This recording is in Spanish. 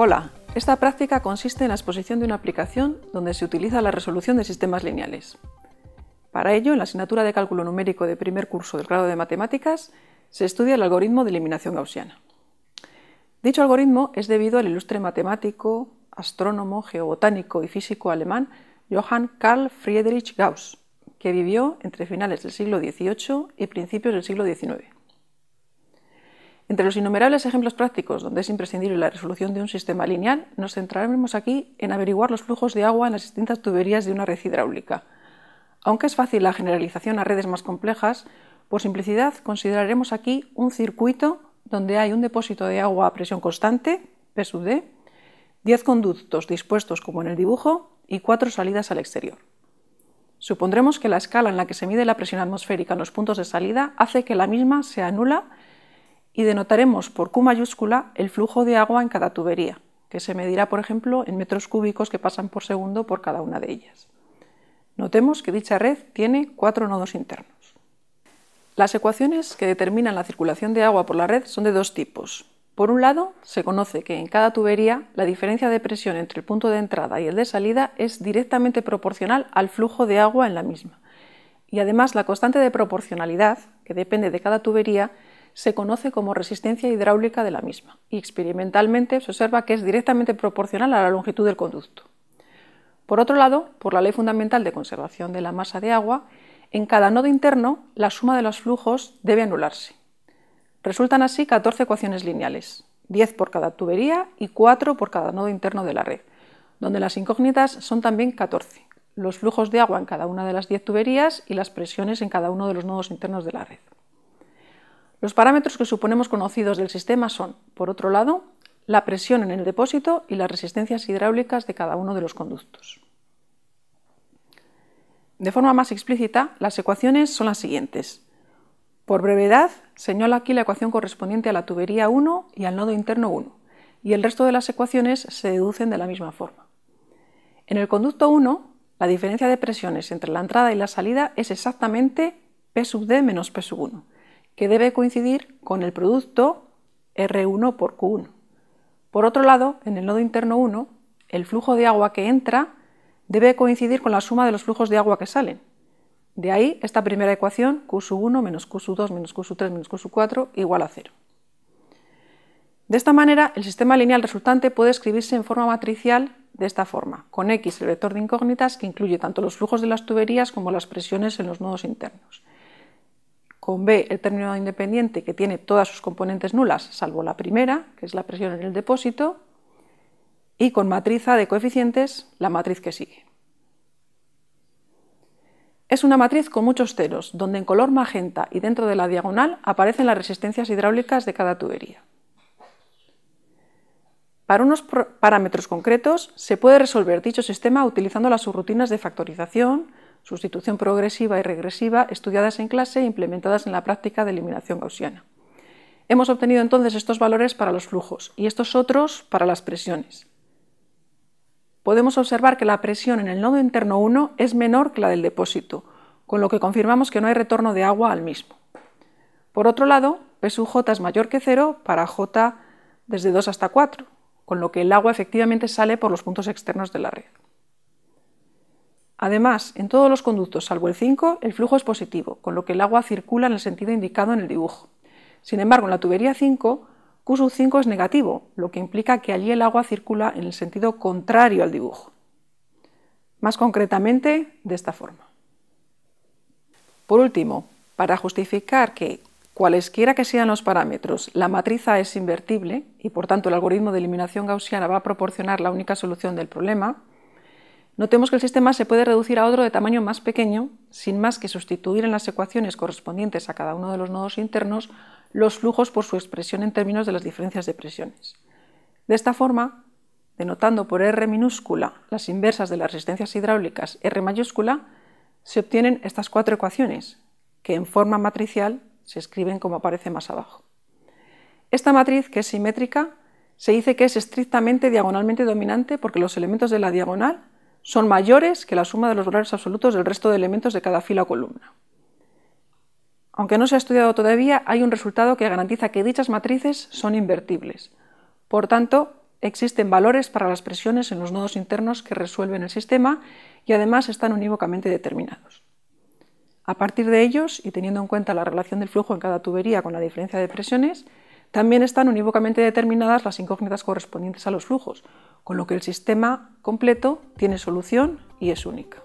Hola, esta práctica consiste en la exposición de una aplicación donde se utiliza la resolución de sistemas lineales. Para ello, en la asignatura de cálculo numérico de primer curso del grado de matemáticas, se estudia el algoritmo de eliminación gaussiana. Dicho algoritmo es debido al ilustre matemático, astrónomo, geobotánico y físico alemán Johann Carl Friedrich Gauss, que vivió entre finales del siglo XVIII y principios del siglo XIX. Entre los innumerables ejemplos prácticos donde es imprescindible la resolución de un sistema lineal, nos centraremos aquí en averiguar los flujos de agua en las distintas tuberías de una red hidráulica. Aunque es fácil la generalización a redes más complejas, por simplicidad consideraremos aquí un circuito donde hay un depósito de agua a presión constante, P sub D, 10 conductos dispuestos como en el dibujo y 4 salidas al exterior. Supondremos que la escala en la que se mide la presión atmosférica en los puntos de salida hace que la misma se anula y denotaremos por Q mayúscula el flujo de agua en cada tubería, que se medirá, por ejemplo, en metros cúbicos que pasan por segundo por cada una de ellas. Notemos que dicha red tiene cuatro nodos internos. Las ecuaciones que determinan la circulación de agua por la red son de dos tipos. Por un lado, se conoce que en cada tubería la diferencia de presión entre el punto de entrada y el de salida es directamente proporcional al flujo de agua en la misma. Y además la constante de proporcionalidad, que depende de cada tubería, se conoce como resistencia hidráulica de la misma y experimentalmente se observa que es directamente proporcional a la longitud del conducto. Por otro lado, por la Ley Fundamental de Conservación de la Masa de Agua, en cada nodo interno la suma de los flujos debe anularse. Resultan así 14 ecuaciones lineales, 10 por cada tubería y 4 por cada nodo interno de la red, donde las incógnitas son también 14, los flujos de agua en cada una de las 10 tuberías y las presiones en cada uno de los nodos internos de la red. Los parámetros que suponemos conocidos del sistema son, por otro lado, la presión en el depósito y las resistencias hidráulicas de cada uno de los conductos. De forma más explícita, las ecuaciones son las siguientes. Por brevedad, señalo aquí la ecuación correspondiente a la tubería 1 y al nodo interno 1, y el resto de las ecuaciones se deducen de la misma forma. En el conducto 1, la diferencia de presiones entre la entrada y la salida es exactamente P sub D menos P sub 1, que debe coincidir con el producto R1 por Q1. Por otro lado, en el nodo interno 1, el flujo de agua que entra debe coincidir con la suma de los flujos de agua que salen. De ahí esta primera ecuación, Q1 menos Q2 menos Q3 menos Q4 igual a 0. De esta manera, el sistema lineal resultante puede escribirse en forma matricial de esta forma, con x el vector de incógnitas que incluye tanto los flujos de las tuberías como las presiones en los nodos internos, con B el término independiente que tiene todas sus componentes nulas, salvo la primera, que es la presión en el depósito, y con matriz A de coeficientes, la matriz que sigue. Es una matriz con muchos ceros, donde en color magenta y dentro de la diagonal aparecen las resistencias hidráulicas de cada tubería. Para unos parámetros concretos se puede resolver dicho sistema utilizando las subrutinas de factorización, sustitución progresiva y regresiva estudiadas en clase e implementadas en la práctica de eliminación gaussiana. Hemos obtenido entonces estos valores para los flujos y estos otros para las presiones. Podemos observar que la presión en el nodo interno 1 es menor que la del depósito, con lo que confirmamos que no hay retorno de agua al mismo. Por otro lado, P sub J es mayor que 0 para J desde 2 hasta 4, con lo que el agua efectivamente sale por los puntos externos de la red. Además, en todos los conductos salvo el 5, el flujo es positivo, con lo que el agua circula en el sentido indicado en el dibujo. Sin embargo, en la tubería 5, Q5 es negativo, lo que implica que allí el agua circula en el sentido contrario al dibujo. Más concretamente, de esta forma. Por último, para justificar que cualesquiera que sean los parámetros, la matriz es invertible y por tanto el algoritmo de eliminación gaussiana va a proporcionar la única solución del problema, Notemos que el sistema se puede reducir a otro de tamaño más pequeño, sin más que sustituir en las ecuaciones correspondientes a cada uno de los nodos internos los flujos por su expresión en términos de las diferencias de presiones. De esta forma, denotando por R minúscula las inversas de las resistencias hidráulicas R mayúscula, se obtienen estas cuatro ecuaciones, que en forma matricial se escriben como aparece más abajo. Esta matriz, que es simétrica, se dice que es estrictamente diagonalmente dominante porque los elementos de la diagonal son mayores que la suma de los valores absolutos del resto de elementos de cada fila o columna. Aunque no se ha estudiado todavía, hay un resultado que garantiza que dichas matrices son invertibles. Por tanto, existen valores para las presiones en los nodos internos que resuelven el sistema y además están unívocamente determinados. A partir de ellos, y teniendo en cuenta la relación del flujo en cada tubería con la diferencia de presiones, también están unívocamente determinadas las incógnitas correspondientes a los flujos, con lo que el sistema completo tiene solución y es única.